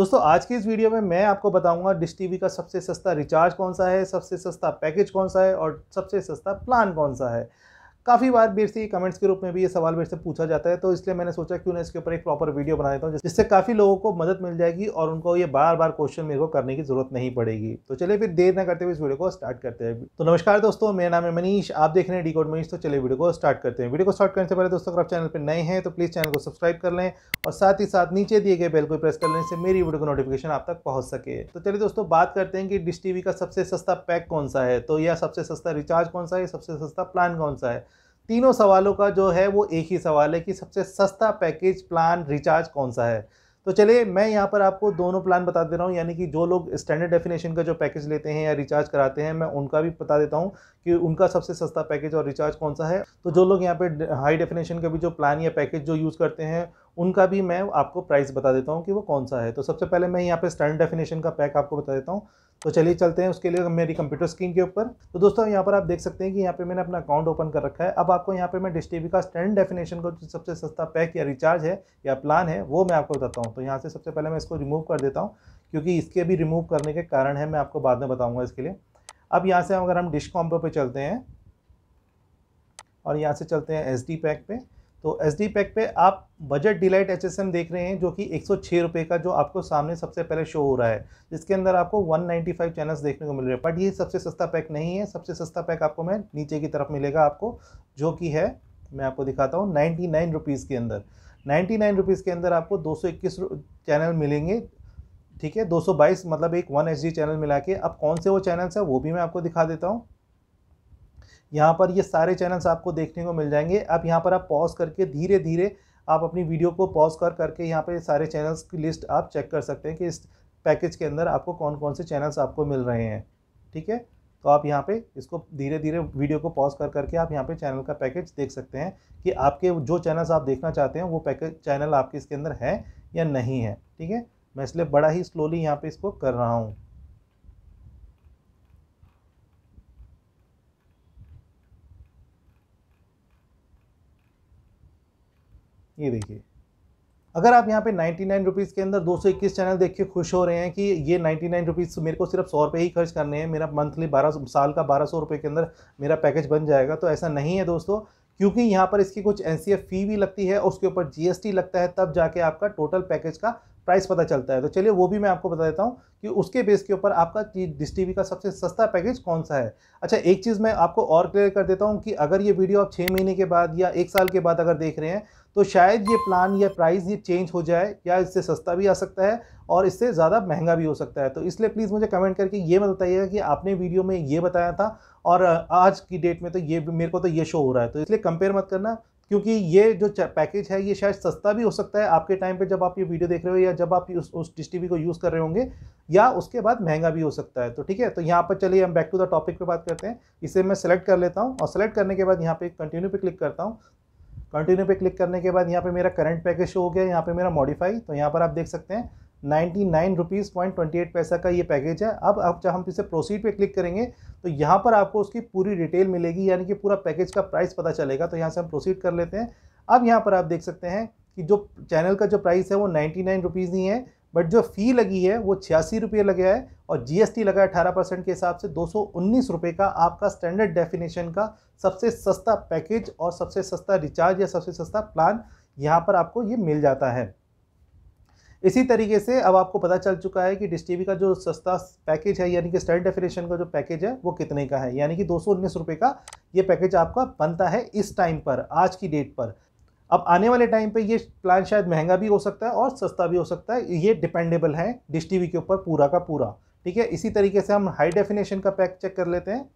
दोस्तों आज की इस वीडियो में मैं आपको बताऊंगा डिश टीवी का सबसे सस्ता रिचार्ज कौन सा है सबसे सस्ता पैकेज कौन सा है और सबसे सस्ता प्लान कौन सा है काफ़ी बार मेरे से कमेंट्स के रूप में भी ये सवाल मेरे से पूछा जाता है तो इसलिए मैंने सोचा क्यों ना इसके ऊपर एक प्रॉपर वीडियो बना देता हूँ जिससे काफ़ी लोगों को मदद मिल जाएगी और उनको ये बार बार क्वेश्चन मेरे को करने की जरूरत नहीं पड़ेगी तो चलिए फिर देर न करते हुए इस वीडियो को स्टार्ट करते हैं तो नमस्कार दोस्तों मेरा नाम है मनीष आप देख रहे हैं डी कोड मनीष तो चलिए वीडियो को स्टार्ट करते हैं वीडियो को स्टार्ट करने से पहले दोस्तों अगर आप चैनल पर नए हैं तो प्लीज़ चैनल को सब्सक्राइब कर लें और साथ ही साथ नीचे दिए गए बेल को प्रेस कर लेने से मेरी वीडियो को नोटिफिकेशन आप तक पहुँच सके तो चलिए दोस्तों बात करते हैं कि डिश टीवी का सबसे सस्ता पैक कौन सा है तो यह सबसे सस्ता रिचार्ज कौन सा है सबसे सस्ता प्लान कौन सा है तीनों सवालों का जो है वो एक ही सवाल है कि सबसे सस्ता पैकेज प्लान रिचार्ज कौन सा है तो चलिए मैं यहाँ पर आपको दोनों प्लान बता दे रहा हूँ यानी कि जो लोग स्टैंडर्ड डेफिनेशन का जो पैकेज लेते हैं या रिचार्ज कराते हैं मैं उनका भी बता देता हूँ कि उनका सबसे सस्ता पैकेज और रिचार्ज कौन सा है तो जो लोग यहाँ पे हाई डेफिनेशन का भी जो प्लान या पैकेज जो यूज़ करते हैं उनका भी मैं आपको प्राइस बता देता हूँ कि वो कौन सा है तो सबसे पहले मैं यहाँ पर स्टैंडर्ड डेफिनेशन का पैक आपको बता देता हूँ तो चलिए चलते हैं उसके लिए मेरी कंप्यूटर स्क्रीन के ऊपर तो दोस्तों यहाँ पर आप देख सकते हैं कि यहाँ पे मैंने अपना अकाउंट ओपन कर रखा है अब आपको यहाँ पे मैं डिश टी का स्टैंड डेफिनेशन का जो सबसे सस्ता पैक या रिचार्ज है या प्लान है वो मैं आपको बताता हूँ तो यहाँ से सबसे पहले मैं इसको रिमूव कर देता हूँ क्योंकि इसके भी रिमूव करने के कारण है मैं आपको बाद में बताऊँगा इसके लिए अब यहाँ से अगर हम डिश कॉम्पो पर चलते हैं और यहाँ से चलते हैं एस पैक पर तो एस डी पैक पे आप बजट डिलाइट एच देख रहे हैं जो कि एक सौ का जो आपको सामने सबसे पहले शो हो रहा है जिसके अंदर आपको 195 चैनल्स देखने को मिल रहे हैं बट ये सबसे सस्ता पैक नहीं है सबसे सस्ता पैक आपको मैं नीचे की तरफ मिलेगा आपको जो कि है मैं आपको दिखाता हूँ नाइन्टी नाइन रुपीज़ के अंदर नाइन्टी नाइन रुपीज़ के अंदर आपको दो सौ इक्कीस चैनल मिलेंगे ठीक है 222 मतलब एक वन एच चैनल मिला के अब कौन से वो चैनल्स हैं वो भी मैं आपको दिखा देता हूँ यहाँ पर ये सारे चैनल्स आपको देखने को मिल जाएंगे अब यहाँ पर आप पॉज करके धीरे धीरे आप अपनी वीडियो को पॉज कर करके यहाँ पर सारे चैनल्स की लिस्ट आप चेक कर सकते हैं कि इस पैकेज के अंदर आपको कौन कौन से चैनल्स आपको मिल रहे हैं ठीक है तो आप यहाँ पे इसको धीरे धीरे वीडियो को पॉज कर करके आप यहाँ पे चैनल का पैकेज देख सकते हैं कि आपके जो चैनल्स आप देखना चाहते हैं वो पैकेज चैनल आपके इसके अंदर है या नहीं है ठीक है मैं इसलिए बड़ा ही स्लोली यहाँ पे इसको कर रहा हूँ ये देखिए अगर आप यहाँ पे नाइन्टी नाइन रुपीज़ के अंदर 221 चैनल देख के खुश हो रहे हैं कि ये नाइन्टी नाइन रुपीज़ मेरे को सिर्फ सौ रुपये ही खर्च करने हैं मेरा मंथली बारह साल का बारह सौ रुपये के अंदर मेरा पैकेज बन जाएगा तो ऐसा नहीं है दोस्तों क्योंकि यहाँ पर इसकी कुछ एन फ़ी भी लगती है उसके ऊपर जीएसटी लगता है तब जाके आपका टोटल पैकेज का प्राइस पता चलता है तो चलिए वो भी मैं आपको बता देता हूँ कि उसके बेस के ऊपर आपका डिश टी का सबसे सस्ता पैकेज कौन सा है अच्छा एक चीज़ मैं आपको और क्लियर कर देता हूँ कि अगर ये वीडियो आप छः महीने के बाद या एक साल के बाद अगर देख रहे हैं तो शायद ये प्लान या प्राइस ये चेंज हो जाए या इससे सस्ता भी आ सकता है और इससे ज़्यादा महंगा भी हो सकता है तो इसलिए प्लीज़ मुझे कमेंट करके ये मत बताइएगा कि आपने वीडियो में ये बताया था और आज की डेट में तो ये मेरे को तो ये शो हो रहा है तो इसलिए कंपेयर मत करना क्योंकि ये जो पैकेज है ये शायद सस्ता भी हो सकता है आपके टाइम पे जब आप ये वीडियो देख रहे हो या जब आप उस उस डिश टीवी को यूज़ कर रहे होंगे या उसके बाद महंगा भी हो सकता है तो ठीक है तो यहाँ पर चलिए हम बैक टू द टॉपिक पे बात करते हैं इसे मैं सेलेक्ट कर लेता हूँ और सेलेक्ट करने के बाद यहाँ पे कंटिन्यू पे क्लिक करता हूँ कंटिन्यू पे क्लिक करने के बाद यहाँ पे मेरा करंट पैकेज शो हो गया यहाँ पे मेरा मॉडिफाई तो यहाँ पर आप देख सकते हैं ninety nine rupees point twenty eight पैसा का ये पैकेज है अब अब जब हम इसे प्रोसीड पे क्लिक करेंगे तो यहाँ पर आपको उसकी पूरी डिटेल मिलेगी यानी कि पूरा पैकेज का प्राइस पता चलेगा तो यहाँ से हम प्रोसीड कर लेते हैं अब यहाँ पर आप देख सकते हैं कि जो चैनल का जो प्राइस है वो नाइन्टी नाइन रुपीज़ ही है बट जो फ़ी लगी है वो छियासी रुपये लगे है और टी लगा है अठारह परसेंट के हिसाब से दो सौ उन्नीस रुपये का आपका स्टैंडर्ड डेफिनेशन का सबसे सस्ता पैकेज और सबसे सस्ता रिचार्ज या सबसे सस्ता प्लान यहाँ पर आपको ये मिल जाता है इसी तरीके से अब आपको पता चल चुका है कि डिश टी का जो सस्ता पैकेज है यानी कि स्टैंड डेफिनेशन का जो पैकेज है वो कितने का है यानी कि दो सौ का ये पैकेज आपका बनता है इस टाइम पर आज की डेट पर अब आने वाले टाइम पे ये प्लान शायद महंगा भी हो सकता है और सस्ता भी हो सकता है ये डिपेंडेबल है डिश टी के ऊपर पूरा का पूरा ठीक है इसी तरीके से हम हाई डेफिनेशन का पैक चेक कर लेते हैं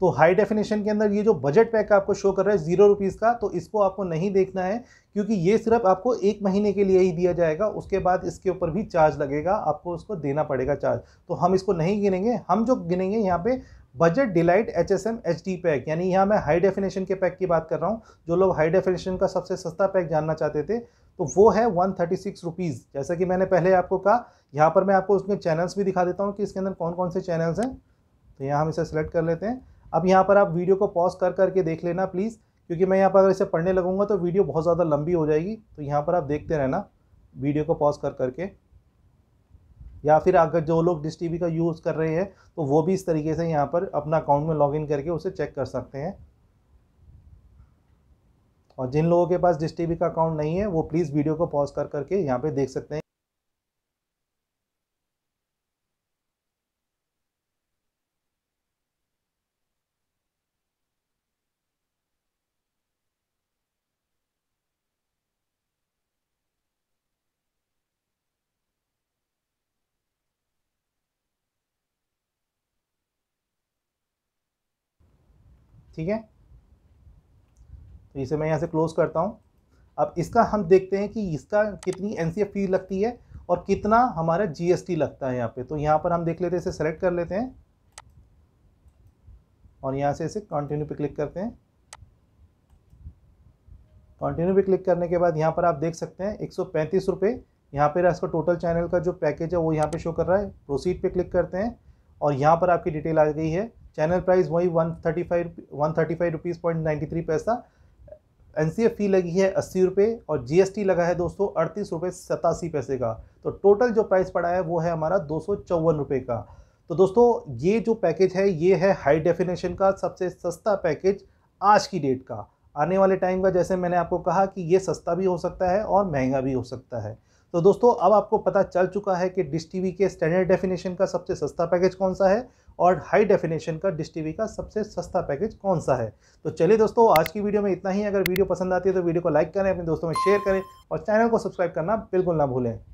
तो हाई डेफिनेशन के अंदर ये जो बजट पैक आपको शो कर रहा है जीरो रुपीज़ का तो इसको आपको नहीं देखना है क्योंकि ये सिर्फ आपको एक महीने के लिए ही दिया जाएगा उसके बाद इसके ऊपर भी चार्ज लगेगा आपको उसको देना पड़ेगा चार्ज तो हम इसको नहीं गिनेंगे हम जो गिनेंगे यहाँ पे budget delight H S M H D pack यानी यहाँ मैं हाई डेफिनेशन के पैक की बात कर रहा हूँ जो लोग हाई डेफिनेशन का सबसे सस्ता पैक जानना चाहते थे तो वो है वन थर्टी सिक्स रुपीज़ जैसा कि मैंने पहले आपको कहा यहाँ पर मैं आपको उसके चैनल्स भी दिखा देता हूँ कि इसके अंदर कौन कौन से चैनल्स हैं तो यहाँ हम इसे सेलेक्ट कर लेते हैं अब यहाँ पर आप वीडियो को पॉज कर करके देख लेना प्लीज़ क्योंकि मैं यहाँ पर अगर इसे पढ़ने लगूंगा तो वीडियो बहुत ज़्यादा लंबी हो जाएगी तो यहाँ पर आप देखते रहना वीडियो को पॉज कर करके या फिर अगर जो लोग डिश टी का यूज़ कर रहे हैं तो वो भी इस तरीके से यहाँ पर अपना अकाउंट में लॉगिन करके उसे चेक कर सकते हैं और जिन लोगों के पास डिश टी का अकाउंट नहीं है वो प्लीज़ वीडियो को पॉज कर करके यहाँ पर देख सकते हैं ठीक है तो इसे मैं यहाँ से क्लोज करता हूँ अब इसका हम देखते हैं कि इसका कितनी एन फीस लगती है और कितना हमारा जीएसटी लगता है यहाँ पे तो यहाँ पर हम देख लेते हैं इसे सेलेक्ट कर लेते हैं और यहाँ से इसे कंटिन्यू पे क्लिक करते हैं कंटिन्यू पे क्लिक करने के बाद यहाँ पर आप देख सकते हैं एक सौ पैंतीस रुपये यहाँ पर इसका टोटल चैनल का जो पैकेज है वो यहाँ पे शो कर रहा है प्रोसीड पे क्लिक करते हैं और यहाँ पर आपकी डिटेल आ गई है चैनल प्राइस वही one thirty five one thirty five rupees point ninety three पैसा एन फी लगी है अस्सी रुपये और जीएसटी लगा है दोस्तों अड़तीस रुपये सतासी पैसे का तो टोटल जो प्राइस पड़ा है वो है हमारा दो सौ चौवन रुपये का तो दोस्तों ये जो पैकेज है ये है हाई डेफिनेशन का सबसे सस्ता पैकेज आज की डेट का आने वाले टाइम का जैसे मैंने आपको कहा कि ये सस्ता भी हो सकता है और महंगा भी हो सकता है तो दोस्तों अब आपको पता चल चुका है कि डिश टी के स्टैंडर्ड डेफिनेशन का सबसे सस्ता पैकेज कौन सा है और हाई डेफिनेशन का डिश टी का सबसे सस्ता पैकेज कौन सा है तो चलिए दोस्तों आज की वीडियो में इतना ही अगर वीडियो पसंद आती है तो वीडियो को लाइक करें अपने दोस्तों में शेयर करें और चैनल को सब्सक्राइब करना बिल्कुल ना भूलें